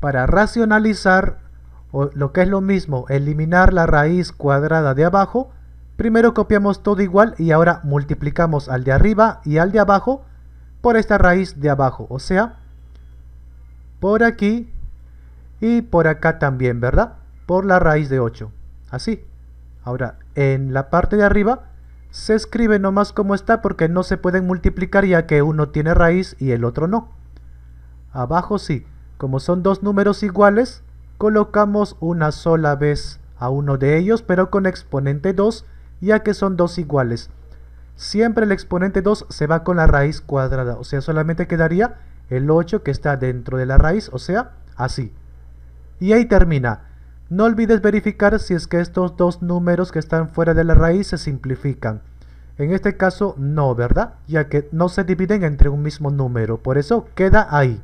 para racionalizar, o lo que es lo mismo, eliminar la raíz cuadrada de abajo, primero copiamos todo igual y ahora multiplicamos al de arriba y al de abajo por esta raíz de abajo, o sea, por aquí y por acá también, ¿verdad? Por la raíz de 8, así. Ahora, en la parte de arriba se escribe nomás como está porque no se pueden multiplicar ya que uno tiene raíz y el otro no. Abajo sí. Como son dos números iguales, colocamos una sola vez a uno de ellos, pero con exponente 2, ya que son dos iguales. Siempre el exponente 2 se va con la raíz cuadrada, o sea, solamente quedaría el 8 que está dentro de la raíz, o sea, así. Y ahí termina. No olvides verificar si es que estos dos números que están fuera de la raíz se simplifican. En este caso no, ¿verdad? Ya que no se dividen entre un mismo número, por eso queda ahí.